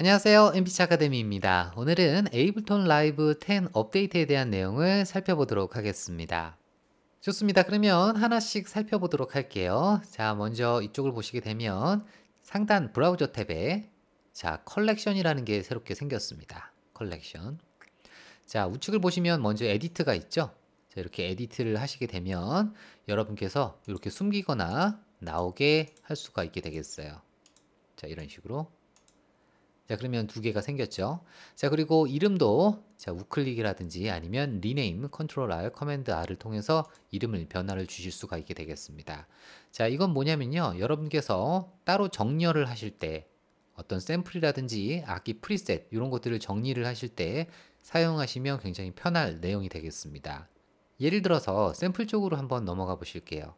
안녕하세요. MBC 아카데미입니다. 오늘은 에이블톤 라이브 10 업데이트에 대한 내용을 살펴보도록 하겠습니다. 좋습니다. 그러면 하나씩 살펴보도록 할게요. 자, 먼저 이쪽을 보시게 되면 상단 브라우저 탭에 자, 컬렉션이라는 게 새롭게 생겼습니다. 컬렉션. 자, 우측을 보시면 먼저 에디트가 있죠. 자, 이렇게 에디트를 하시게 되면 여러분께서 이렇게 숨기거나 나오게 할 수가 있게 되겠어요. 자, 이런 식으로 자 그러면 두 개가 생겼죠. 자 그리고 이름도 자 우클릭이라든지 아니면 리네임 컨트롤 R 커맨드 R을 통해서 이름을 변화를 주실 수가 있게 되겠습니다. 자 이건 뭐냐면요. 여러분께서 따로 정렬을 하실 때 어떤 샘플이라든지 악기 프리셋 이런 것들을 정리를 하실 때 사용하시면 굉장히 편할 내용이 되겠습니다. 예를 들어서 샘플 쪽으로 한번 넘어가 보실게요.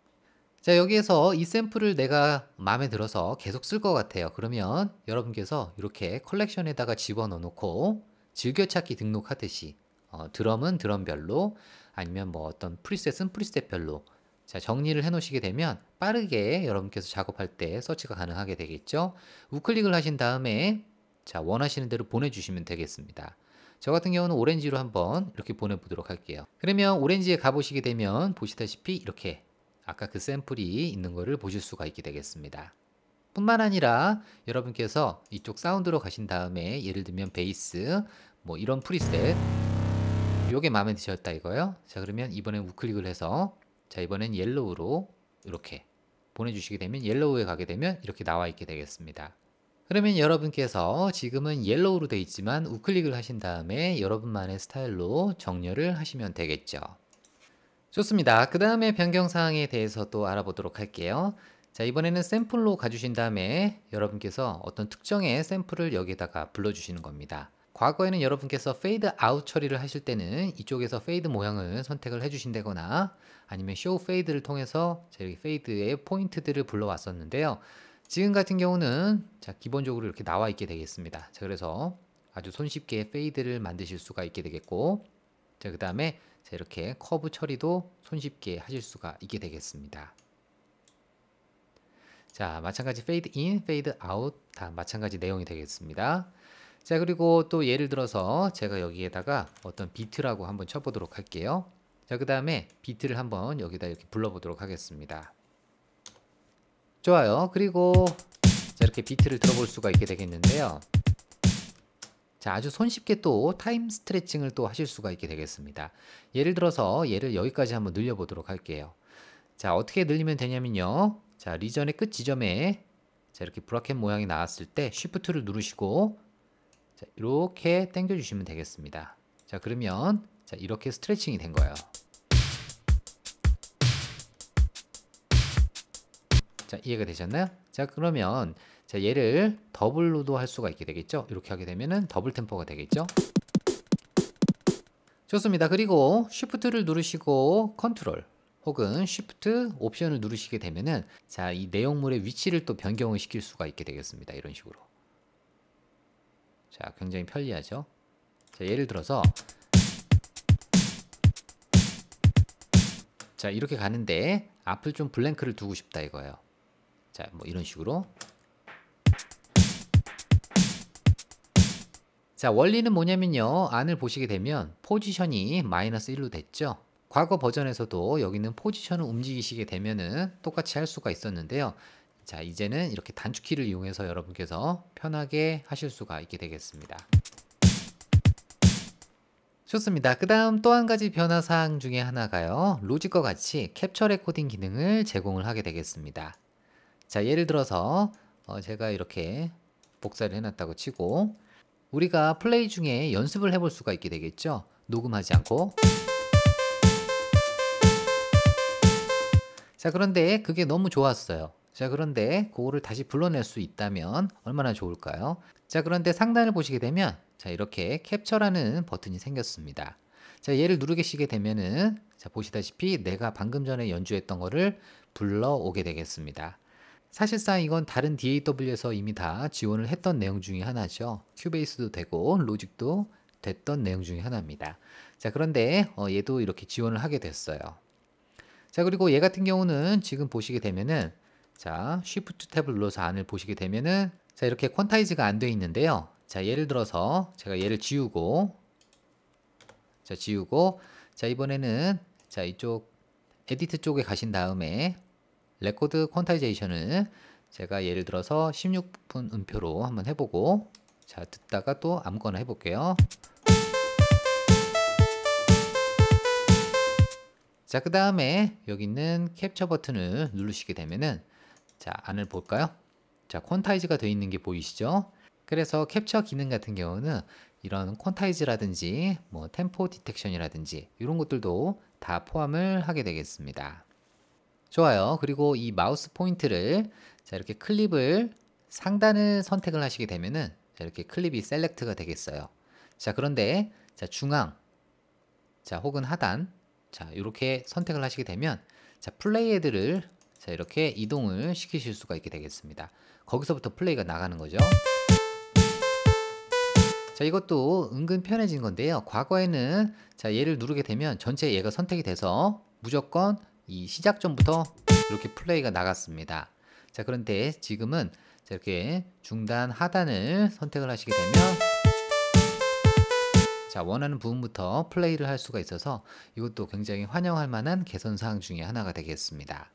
자 여기에서 이 샘플을 내가 마음에 들어서 계속 쓸 것 같아요 그러면 여러분께서 이렇게 컬렉션에다가 집어넣어 놓고 즐겨찾기 등록하듯이 어, 드럼은 드럼별로 아니면 뭐 어떤 프리셋은 프리셋별로 자 정리를 해 놓으시게 되면 빠르게 여러분께서 작업할 때 서치가 가능하게 되겠죠 우클릭을 하신 다음에 자 원하시는 대로 보내주시면 되겠습니다 저 같은 경우는 오렌지로 한번 이렇게 보내보도록 할게요 그러면 오렌지에 가보시게 되면 보시다시피 이렇게 아까 그 샘플이 있는 것을 보실 수가 있게 되겠습니다. 뿐만 아니라 여러분께서 이쪽 사운드로 가신 다음에 예를 들면 베이스 뭐 이런 프리셋 요게 마음에 드셨다 이거요 자 그러면 이번엔 우클릭을 해서 자 이번엔 옐로우로 이렇게 보내주시게 되면 옐로우에 가게 되면 이렇게 나와 있게 되겠습니다 그러면 여러분께서 지금은 옐로우로 되어 있지만 우클릭을 하신 다음에 여러분만의 스타일로 정렬을 하시면 되겠죠 좋습니다. 그 다음에 변경사항에 대해서 또 알아보도록 할게요. 자 이번에는 샘플로 가주신 다음에 여러분께서 어떤 특정의 샘플을 여기다가 에 불러주시는 겁니다. 과거에는 여러분께서 페이드 아웃 처리를 하실 때는 이쪽에서 페이드 모양을 선택을 해주신다거나 아니면 쇼 페이드를 통해서 저 여기 페이드의 포인트들을 불러왔었는데요. 지금 같은 경우는 자, 기본적으로 이렇게 나와 있게 되겠습니다. 자, 그래서 아주 손쉽게 페이드를 만드실 수가 있게 되겠고 자, 그 다음에 자, 이렇게 커브 처리도 손쉽게 하실 수가 있게 되겠습니다. 자, 마찬가지 페이드 인, 페이드 아웃 다 마찬가지 내용이 되겠습니다. 자, 그리고 또 예를 들어서 제가 여기에다가 어떤 비트라고 한번 쳐보도록 할게요. 자, 그 다음에 비트를 한번 여기다 이렇게 불러보도록 하겠습니다. 좋아요. 그리고 자, 이렇게 비트를 들어볼 수가 있게 되겠는데요. 자, 아주 손쉽게 또 타임 스트레칭을 또 하실 수가 있게 되겠습니다. 예를 들어서 얘를 여기까지 한번 늘려보도록 할게요. 자, 어떻게 늘리면 되냐면요. 자, 리전의 끝 지점에 자, 이렇게 브라켓 모양이 나왔을 때쉬프트를 누르시고 자, 이렇게 당겨주시면 되겠습니다. 자, 그러면 자, 이렇게 스트레칭이 된 거예요. 자, 이해가 되셨나요? 자, 그러면 자, 얘를 더블로도 할 수가 있게 되겠죠. 이렇게 하게 되면은 더블 템포가 되겠죠. 좋습니다. 그리고 쉬프트를 누르시고 컨트롤 혹은 쉬프트 옵션을 누르시게 되면은 자, 이 내용물의 위치를 또 변경을 시킬 수가 있게 되겠습니다. 이런 식으로. 자, 굉장히 편리하죠. 자, 예를 들어서 자, 이렇게 가는데 앞을 좀 블랭크를 두고 싶다 이거예요. 자, 뭐 이런 식으로 자, 원리는 뭐냐면요. 안을 보시게 되면 포지션이 마이너스 1로 됐죠. 과거 버전에서도 여기는 포지션을 움직이시게 되면은 똑같이 할 수가 있었는데요. 자, 이제는 이렇게 단축키를 이용해서 여러분께서 편하게 하실 수가 있게 되겠습니다. 좋습니다. 그 다음 또 한 가지 변화사항 중에 하나가요. 로직과 같이 캡처 레코딩 기능을 제공을 하게 되겠습니다. 자, 예를 들어서 어, 제가 이렇게 복사를 해놨다고 치고 우리가 플레이 중에 연습을 해볼 수가 있게 되겠죠. 녹음하지 않고. 자, 그런데 그게 너무 좋았어요. 자, 그런데 그거를 다시 불러낼 수 있다면 얼마나 좋을까요? 자, 그런데 상단을 보시게 되면 자, 이렇게 캡처라는 버튼이 생겼습니다. 자, 얘를 누르시게 되면은 자, 보시다시피 내가 방금 전에 연주했던 거를 불러오게 되겠습니다. 사실상 이건 다른 DAW에서 이미 다 지원을 했던 내용 중에 하나죠. 큐베이스도 되고 로직도 됐던 내용 중에 하나입니다. 자 그런데 어, 얘도 이렇게 지원을 하게 됐어요. 자 그리고 얘 같은 경우는 지금 보시게 되면은 자 Shift 탭을 눌러서 안을 보시게 되면은 자 이렇게 퀀타이즈가 안 돼 있는데요. 자 예를 들어서 제가 얘를 지우고 자 지우고 자 이번에는 자 이쪽 에디트 쪽에 가신 다음에 레코드 퀀타이제이션을 제가 예를 들어서 16분 음표로 한번 해보고 자 듣다가 또 아무거나 해볼게요 자 그 다음에 여기 있는 캡처 버튼을 누르시게 되면은 자 안을 볼까요 자 콘타이즈가 되어 있는 게 보이시죠 그래서 캡처 기능 같은 경우는 이런 콘타이즈라든지 뭐 템포 디텍션이라든지 이런 것들도 다 포함을 하게 되겠습니다 좋아요. 그리고 이 마우스 포인트를 자, 이렇게 클립을 상단을 선택을 하시게 되면은 자, 이렇게 클립이 셀렉트가 되겠어요. 자, 그런데 자, 중앙 자, 혹은 하단 자, 이렇게 선택을 하시게 되면 자, 플레이 헤드를 자, 이렇게 이동을 시키실 수가 있게 되겠습니다. 거기서부터 플레이가 나가는 거죠. 자, 이것도 은근 편해진 건데요. 과거에는 자, 얘를 누르게 되면 전체 얘가 선택이 돼서 무조건 이 시작 점부터 이렇게 플레이가 나갔습니다. 자 그런데 지금은 이렇게 중단 하단을 선택을 하시게 되면 자 원하는 부분부터 플레이를 할 수가 있어서 이것도 굉장히 환영할 만한 개선사항 중에 하나가 되겠습니다.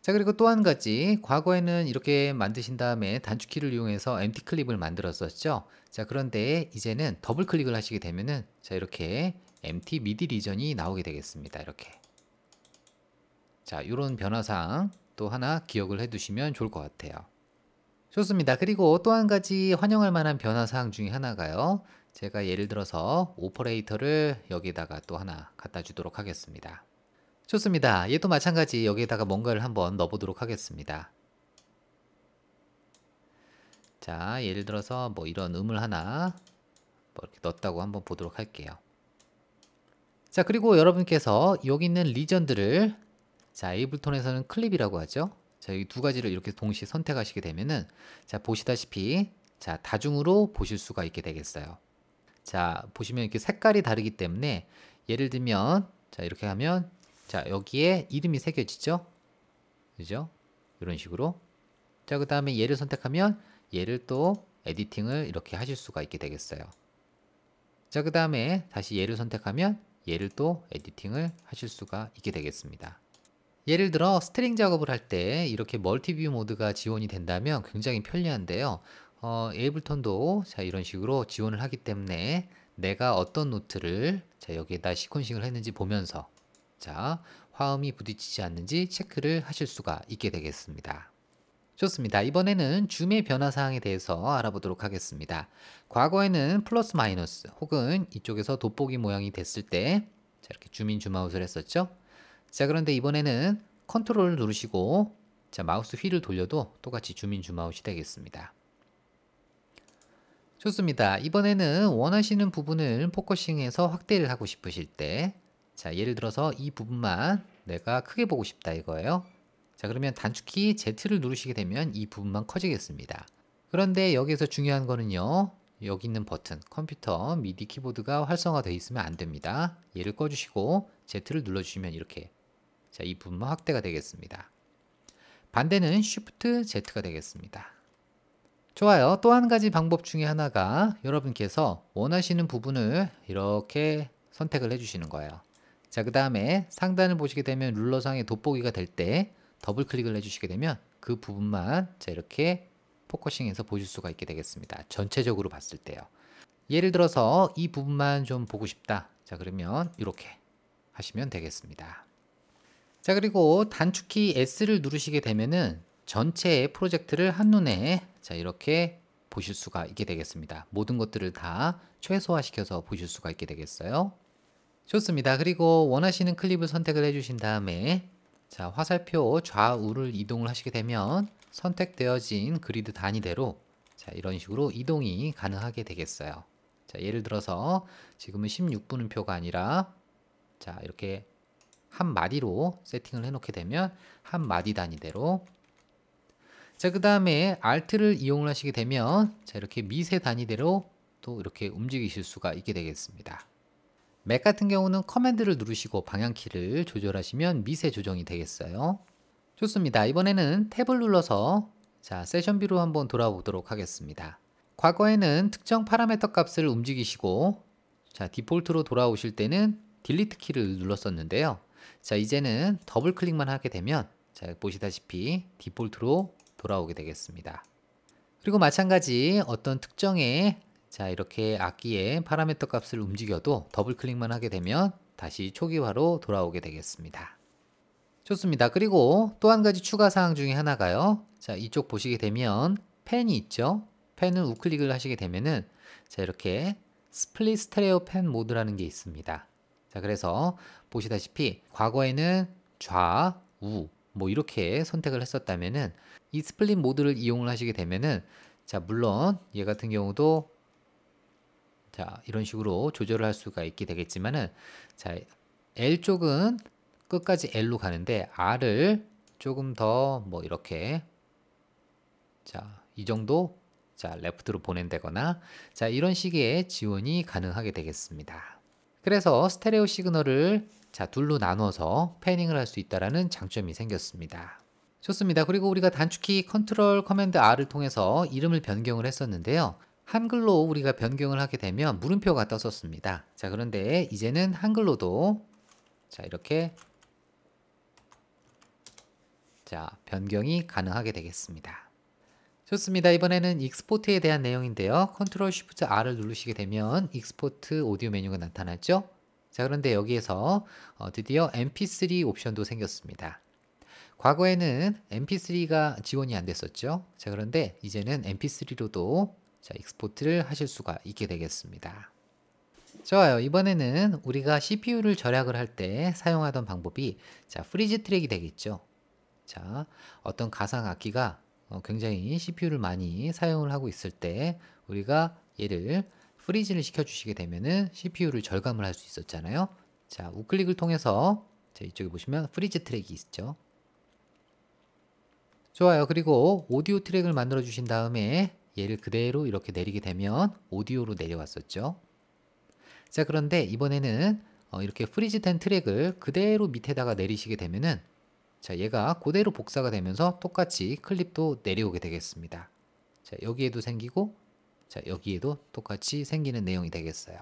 자 그리고 또 한 가지 과거에는 이렇게 만드신 다음에 단축키를 이용해서 엠티 클립을 만들었었죠 자 그런데 이제는 더블 클릭을 하시게 되면은 자 이렇게 엠티 미디 리전이 나오게 되겠습니다 이렇게 자, 이런 변화상또 하나 기억을 해두시면 좋을 것 같아요. 좋습니다. 그리고 또 한 가지 환영할 만한 변화사항 중에 하나가요. 제가 예를 들어서 오퍼레이터를 여기다가 또 하나 갖다 주도록 하겠습니다. 좋습니다. 얘도 마찬가지 여기에다가 뭔가를 한번 넣어보도록 하겠습니다. 자, 예를 들어서 뭐 이런 음을 하나 뭐 이렇게 넣었다고 한번 보도록 할게요. 자, 그리고 여러분께서 여기 있는 리전들을 자, 에이블톤에서는 클립이라고 하죠. 자, 이두 가지를 이렇게 동시에 선택하시게 되면은 자, 보시다시피 자, 다중으로 보실 수가 있게 되겠어요. 자, 보시면 이렇게 색깔이 다르기 때문에 예를 들면 자, 이렇게 하면 자, 여기에 이름이 새겨지죠. 그죠? 이런 식으로. 자, 그다음에 얘를 선택하면 얘를 또 에디팅을 이렇게 하실 수가 있게 되겠어요. 자, 그다음에 다시 얘를 선택하면 얘를 또 에디팅을 하실 수가 있게 되겠습니다. 예를 들어 스트링 작업을 할 때 이렇게 멀티뷰 모드가 지원이 된다면 굉장히 편리한데요. 어, 에이블턴도 자 이런 식으로 지원을 하기 때문에 내가 어떤 노트를 자 여기에다 시퀀싱을 했는지 보면서 자 화음이 부딪히지 않는지 체크를 하실 수가 있게 되겠습니다. 좋습니다. 이번에는 줌의 변화사항에 대해서 알아보도록 하겠습니다. 과거에는 플러스 마이너스 혹은 이쪽에서 돋보기 모양이 됐을 때 자, 이렇게 줌인 줌아웃을 했었죠. 자 그런데 이번에는 컨트롤을 누르시고 자 마우스 휠을 돌려도 똑같이 주민주마웃이 되겠습니다. 좋습니다. 이번에는 원하시는 부분을 포커싱해서 확대를 하고 싶으실 때 자 예를 들어서 이 부분만 내가 크게 보고 싶다 이거예요. 자 그러면 단축키 Z를 누르시게 되면 이 부분만 커지겠습니다. 그런데 여기에서 중요한 거는요. 여기 있는 버튼 컴퓨터 미디 키보드가 활성화되어 있으면 안됩니다. 얘를 꺼주시고 Z를 눌러주시면 이렇게 자, 이부 분모 확대가 되겠습니다. 반대는 Shift Z가 되겠습니다. 좋아요. 또 한 가지 방법 중에 하나가 여러분께서 원하시는 부분을 이렇게 선택을 해주시는 거예요. 자, 그 다음에 상단을 보시게 되면 룰러상의 돋보기가 될 때 더블 클릭을 해주시게 되면 그 부분만 자, 이렇게 포커싱해서 보실 수가 있게 되겠습니다. 전체적으로 봤을 때요. 예를 들어서 이 부분만 좀 보고 싶다. 자, 그러면 이렇게 하시면 되겠습니다. 자 그리고 단축키 S를 누르시게 되면은 전체의 프로젝트를 한눈에 자 이렇게 보실 수가 있게 되겠습니다. 모든 것들을 다 최소화시켜서 보실 수가 있게 되겠어요. 좋습니다. 그리고 원하시는 클립을 선택을 해주신 다음에 자 화살표 좌우를 이동을 하시게 되면 선택되어진 그리드 단위대로 자 이런 식으로 이동이 가능하게 되겠어요. 자 예를 들어서 지금은 16분음표가 아니라 자 이렇게 한 마디로 세팅을 해놓게 되면 한 마디 단위대로 자그 다음에 Alt를 이용을 하시게 되면 자 이렇게 미세 단위대로 또 이렇게 움직이실 수가 있게 되겠습니다. 맥 같은 경우는 커맨드를 누르시고 방향키를 조절하시면 미세 조정이 되겠어요. 좋습니다. 이번에는 탭을 눌러서 자 세션뷰로 한번 돌아보도록 하겠습니다. 과거에는 특정 파라메터 값을 움직이시고 자 디폴트로 돌아오실 때는 딜리트 키를 눌렀었는데요. 자 이제는 더블 클릭만 하게 되면 자 보시다시피 디폴트로 돌아오게 되겠습니다. 그리고 마찬가지 어떤 특정의 자 이렇게 악기의 파라메터 값을 움직여도 더블 클릭만 하게 되면 다시 초기화로 돌아오게 되겠습니다. 좋습니다. 그리고 또 한 가지 추가 사항 중에 하나가요. 자 이쪽 보시게 되면 펜이 있죠. 펜을 우클릭을 하시게 되면은 자 이렇게 스플릿 스테레오 펜 모드라는 게 있습니다. 자 그래서 보시다시피 과거에는 좌, 우, 뭐 이렇게 선택을 했었다면은 이 스플릿 모드를 이용을 하시게 되면은 자, 물론 얘 같은 경우도 자, 이런 식으로 조절을 할 수가 있게 되겠지만은 자, L 쪽은 끝까지 L로 가는데 R을 조금 더 뭐 이렇게 자, 이 정도 자, 레프트로 보낸다거나 자, 이런 식의 지원이 가능하게 되겠습니다. 그래서 스테레오 시그널을 자, 둘로 나눠서 패닝을 할 수 있다라는 장점이 생겼습니다. 좋습니다. 그리고 우리가 단축키 컨트롤 커맨드 R을 통해서 이름을 변경을 했었는데요. 한글로 우리가 변경을 하게 되면 물음표가 떴었습니다. 자, 그런데 이제는 한글로도 자, 이렇게 자, 변경이 가능하게 되겠습니다. 좋습니다. 이번에는 익스포트에 대한 내용인데요. 컨트롤 쉬프트 R을 누르시게 되면 익스포트 오디오 메뉴가 나타났죠? 자, 그런데 여기에서 어, 드디어 mp3 옵션도 생겼습니다. 과거에는 mp3가 지원이 안 됐었죠. 자, 그런데 이제는 mp3로도 자, 익스포트를 하실 수가 있게 되겠습니다. 좋아요. 이번에는 우리가 CPU를 절약을 할 때 사용하던 방법이 자, 프리즈 트랙이 되겠죠. 자, 어떤 가상 악기가 어, 굉장히 CPU를 많이 사용을 하고 있을 때 우리가 얘를 프리즈를 시켜주시게 되면은 CPU를 절감을 할 수 있었잖아요. 자, 우클릭을 통해서 자, 이쪽에 보시면 프리즈 트랙이 있죠. 좋아요. 그리고 오디오 트랙을 만들어 주신 다음에 얘를 그대로 이렇게 내리게 되면 오디오로 내려왔었죠. 자, 그런데 이번에는 어, 이렇게 프리즈된 트랙을 그대로 밑에다가 내리시게 되면은 자, 얘가 그대로 복사가 되면서 똑같이 클립도 내려오게 되겠습니다. 자, 여기에도 생기고 자, 여기에도 똑같이 생기는 내용이 되겠어요.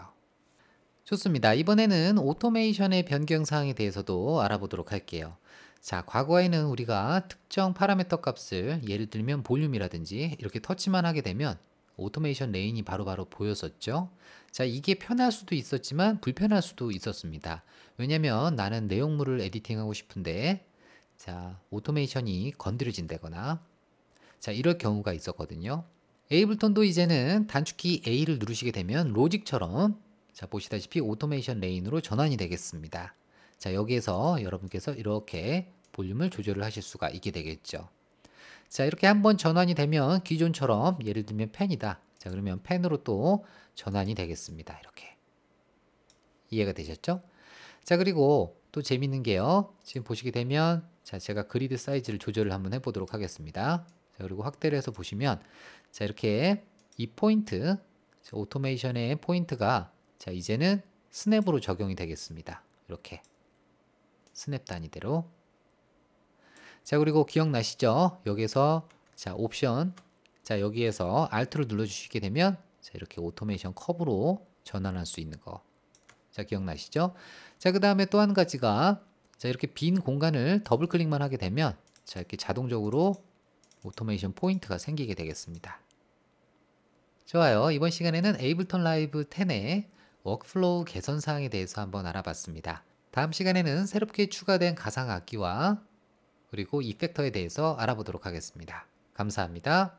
좋습니다. 이번에는 오토메이션의 변경 사항에 대해서도 알아보도록 할게요. 자, 과거에는 우리가 특정 파라메터 값을 예를 들면 볼륨이라든지 이렇게 터치만 하게 되면 오토메이션 레인이 바로바로 바로 보였었죠. 자, 이게 편할 수도 있었지만 불편할 수도 있었습니다. 왜냐면 나는 내용물을 에디팅하고 싶은데 자, 오토메이션이 건드려진다거나 자, 이럴 경우가 있었거든요. 에이블턴도 이제는 단축키 A를 누르시게 되면 로직처럼 자 보시다시피 오토메이션 레인으로 전환이 되겠습니다. 자 여기에서 여러분께서 이렇게 볼륨을 조절을 하실 수가 있게 되겠죠. 자 이렇게 한번 전환이 되면 기존처럼 예를 들면 펜이다. 자 그러면 펜으로 또 전환이 되겠습니다. 이렇게 이해가 되셨죠? 자 그리고 또 재밌는 게요. 지금 보시게 되면 자 제가 그리드 사이즈를 조절을 한번 해보도록 하겠습니다. 자, 그리고 확대를 해서 보시면 자 이렇게 이 포인트 오토메이션의 포인트가 자 이제는 스냅으로 적용이 되겠습니다. 이렇게 스냅 단위대로 자 그리고 기억나시죠? 여기서 자 옵션 자 여기에서 Alt를 눌러주시게 되면 자 이렇게 오토메이션 컵으로 전환할 수 있는 거 자 기억나시죠? 자 그 다음에 또 한 가지가 자 이렇게 빈 공간을 더블 클릭만 하게 되면 자 이렇게 자동적으로 오토메이션 포인트가 생기게 되겠습니다. 좋아요. 이번 시간에는 에이블턴 라이브 10의 워크플로우 개선 사항에 대해서 한번 알아봤습니다. 다음 시간에는 새롭게 추가된 가상 악기와 그리고 이펙터에 대해서 알아보도록 하겠습니다. 감사합니다.